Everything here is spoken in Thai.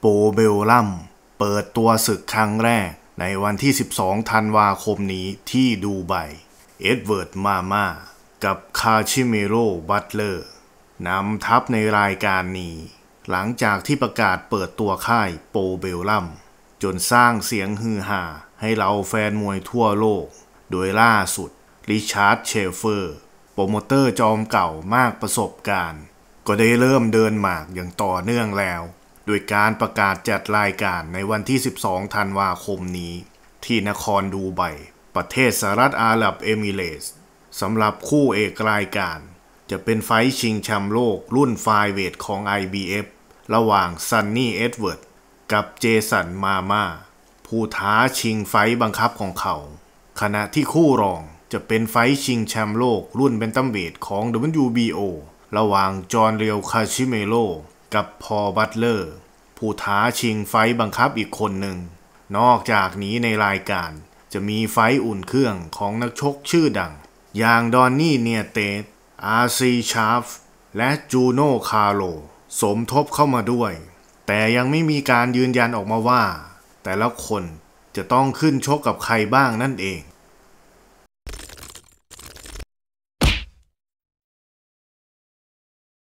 โปเบลลัมเปิดตัวศึกครั้งแรก ในวันที่ 12ธันวาคมนี้ที่ดูไบ เอ็ดเวิร์ด มาม่ากับคาชิเมโรบัตเลอร์นำทัพในรายการนี้ หลังจากที่ประกาศเปิดตัวค่ายโปเบลลัมจนสร้างเสียงฮือฮาให้เราแฟนมวยทั่วโลก โดยล่าสุด ริชาร์ด เชฟเฟอร์ โปรโมเตอร์จอมเก่ามากประสบการณ์ ก็ได้เริ่มเดินหมากอย่างต่อเนื่องแล้วโดยการประกาศจัดรายการในวันที่ 12ธันวาคมนี้ ที่นครดูไบประเทศสหรัฐอาหรับเอมิเรตส์สำหรับคู่เอกรายการ จะเป็นไฟชิงแชมป์โลกรุ่นไฟเวทของ IBF ระหว่างซันนี่เอ็ดเวิร์ดกับเจสันมาม่าผู้ท้าชิงไฟบังคับของเขา ขณะที่คู่รองจะเป็นไฟชิงแชมป์โลกรุ่นเบนตัมเวทของ WBO ระหว่างจอห์นเรียวคาชิเมโลกับพอบัตเลอร์ ผู้ท้าชิงไฟบังคับอีกคนหนึ่ง นอกจากนี้ในรายการจะมีไฟอุ่นเครื่องของนักชกชื่อดัง อย่างดอนนี่เนียเตสอาร์ซีชาร์ฟและจูโน่คาร์โลสมทบเข้ามาด้วย แต่ยังไม่มีการยืนยันออกมาว่า แต่ละคนจะต้องขึ้นชกกับใครบ้างนั่นเอง